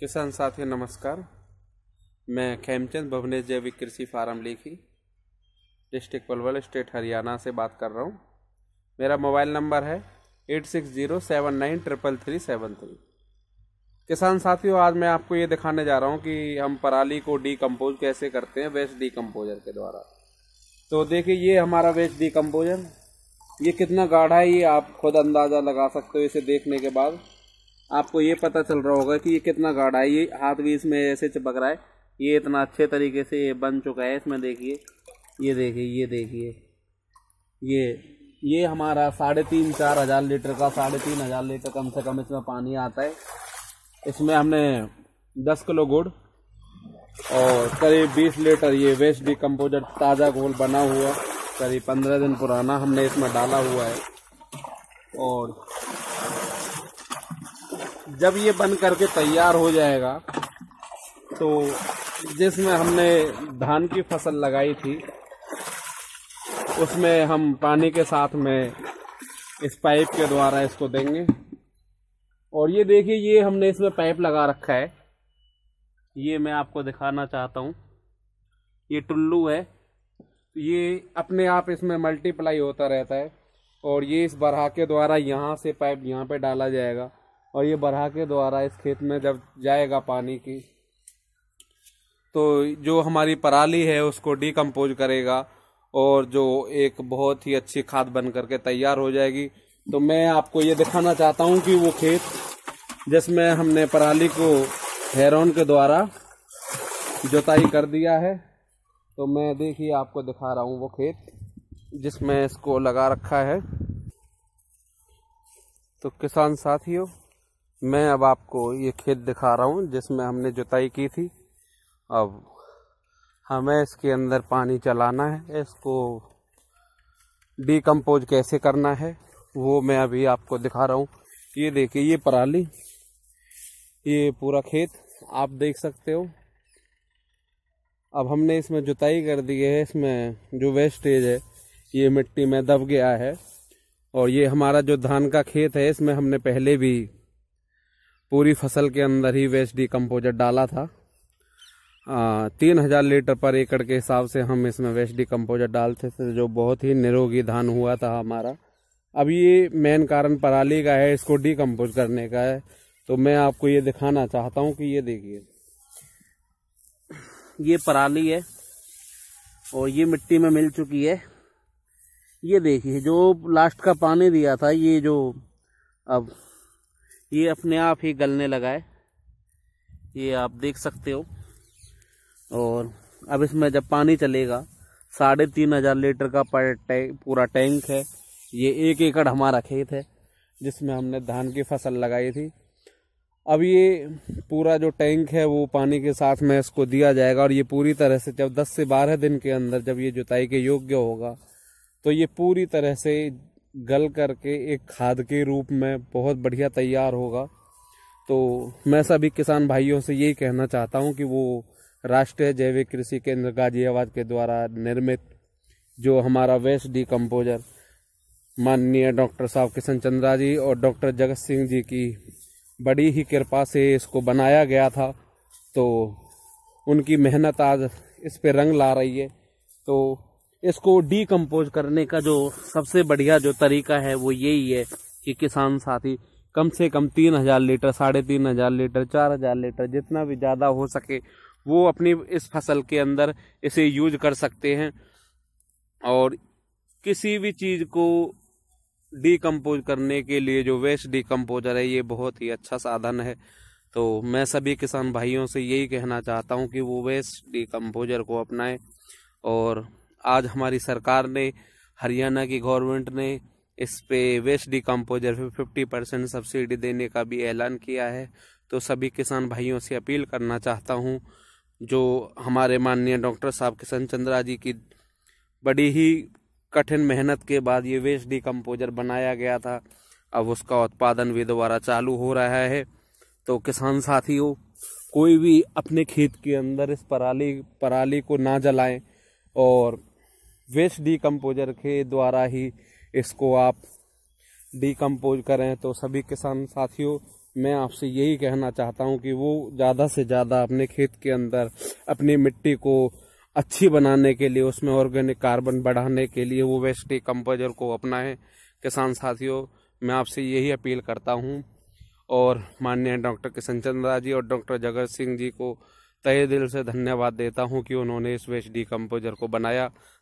किसान साथियों नमस्कार मैं खेमचंद भवनेश जैविक कृषि farm Lekhi district Palwal state Haryana से बात कर रहा हूँ मेरा मोबाइल नंबर है eight six zero seven nine triple three seven three किसान साथियों आज मैं आपको ये दिखाने जा रहा हूँ कि हम पराली को डिकम्पोज कैसे करते हैं वेस्ट डिकम्पोजर के द्वारा तो देखिए ये हमारा वेस्ट डिकम्पोजर ये कितना गाढ़ा है ये आप खुद अंदाज़ा लगा सकते हो इसे देखने के बाद आपको ये पता चल रहा होगा कि ये कितना गाढ़ा है ये हाथ भी इसमें ऐसे चिपक रहा है ये इतना अच्छे तरीके से ये बन चुका है इसमें देखिए ये देखिए ये देखिए ये ये हमारा साढ़े तीन चार हज़ार लीटर का साढ़े तीन हज़ार लीटर कम से कम इसमें पानी आता है इसमें हमने दस किलो गुड़ और करीब बीस लीटर ये वेस्ट भी डिकम्पोजर ताज़ा घोल बना हुआ करीब पंद्रह दिन पुराना हमने इसमें डाला हुआ है और जब ये बन करके तैयार हो जाएगा तो जिसमें हमने धान की फसल लगाई थी उसमें हम पानी के साथ में इस पाइप के द्वारा इसको देंगे और ये देखिए ये हमने इसमें पाइप लगा रखा है ये मैं आपको दिखाना चाहता हूँ ये टुल्लू है ये अपने आप इसमें मल्टीप्लाई होता रहता है और ये इस बरहा के द्वारा यहाँ से पाइप यहाँ पे डाला जाएगा और ये बरहा के द्वारा इस खेत में जब जाएगा पानी की तो जो हमारी पराली है उसको डिकम्पोज करेगा और जो एक बहुत ही अच्छी खाद बन करके तैयार हो जाएगी तो मैं आपको ये दिखाना चाहता हूँ कि वो खेत जिसमें हमने पराली को हेरोन के द्वारा जोताई कर दिया है तो मैं देखिए आपको दिखा रहा हूँ वो खेत जिसमें इसको लगा रखा है तो किसान साथियों मैं अब आपको ये खेत दिखा रहा हूँ जिसमें हमने जुताई की थी अब हमें इसके अंदर पानी चलाना है इसको डीकम्पोज कैसे करना है वो मैं अभी आपको दिखा रहा हूँ ये देखिए ये पराली ये पूरा खेत आप देख सकते हो अब हमने इसमें जुताई कर दी है इसमें जो वेस्टेज है ये मिट्टी में दब गया है और ये हमारा जो धान का खेत है इसमें हमने पहले भी पूरी फसल के अंदर ही वेस्ट डिकम्पोजर डाला था तीन हजार लीटर पर एकड़ के हिसाब से हम इसमें वेस्ट डिकम्पोजर डालते थे जो बहुत ही निरोगी धान हुआ था हमारा अब ये मेन कारण पराली का है इसको डिकम्पोज करने का है तो मैं आपको ये दिखाना चाहता हूँ कि ये देखिए ये पराली है और ये मिट्टी में मिल चुकी है ये देखिए जो लास्ट का पानी दिया था ये जो अब ये अपने आप ही गलने लगा है ये आप देख सकते हो और अब इसमें जब पानी चलेगा साढ़े तीन हजार लीटर का पर टैंक पूरा टैंक है ये एक एकड़ हमारा खेत है जिसमें हमने धान की फसल लगाई थी अब ये पूरा जो टैंक है वो पानी के साथ में इसको दिया जाएगा और ये पूरी तरह से जब 10 से 12 दिन के अंदर जब ये जुताई के योग्य होगा तो ये पूरी तरह से गल करके एक खाद के रूप में बहुत बढ़िया तैयार होगा तो मैं सभी किसान भाइयों से यही कहना चाहता हूँ कि वो राष्ट्रीय जैविक कृषि केंद्र गाजियाबाद के द्वारा निर्मित जो हमारा वेस्ट डिकम्पोजर माननीय डॉक्टर साहब किशन चंद्रा जी और डॉक्टर जगत सिंह जी की बड़ी ही कृपा से इसको बनाया गया था तो उनकी मेहनत आज इस पर रंग ला रही है तो इसको डीकम्पोज करने का जो सबसे बढ़िया जो तरीका है वो यही है कि किसान साथी कम से कम तीन हज़ार लीटर साढ़े तीन हज़ार लीटर चार हज़ार लीटर जितना भी ज़्यादा हो सके वो अपनी इस फसल के अंदर इसे यूज कर सकते हैं और किसी भी चीज़ को डीकम्पोज करने के लिए जो वेस्ट डीकम्पोजर है ये बहुत ही अच्छा साधन है तो मैं सभी किसान भाइयों से यही कहना चाहता हूँ कि वो वेस्ट डीकम्पोजर को अपनाएं और आज हमारी सरकार ने हरियाणा की गवर्नमेंट ने इस पे वेस्ट डिकम्पोजर पे फिफ्टी परसेंट सब्सिडी देने का भी ऐलान किया है तो सभी किसान भाइयों से अपील करना चाहता हूँ जो हमारे माननीय डॉक्टर साहब किशन चंद्रा जी की बड़ी ही कठिन मेहनत के बाद ये वेस्ट डिकम्पोजर बनाया गया था अब उसका उत्पादन भी दोबारा चालू हो रहा है तो किसान साथियों कोई भी अपने खेत के अंदर इस पराली पराली को ना जलाएं और वेस्ट डिकम्पोजर के द्वारा ही इसको आप डिकम्पोज करें तो सभी किसान साथियों मैं आपसे यही कहना चाहता हूं कि वो ज़्यादा से ज़्यादा अपने खेत के अंदर अपनी मिट्टी को अच्छी बनाने के लिए उसमें ऑर्गेनिक कार्बन बढ़ाने के लिए वो वेस्ट डिकम्पोजर को अपनाएं किसान साथियों मैं आपसे यही अपील करता हूँ और माननीय डॉक्टर किशन चंद्रा जी और डॉक्टर जगत सिंह जी को तय दिल से धन्यवाद देता हूँ कि उन्होंने इस वेस्ट डिकम्पोजर को बनाया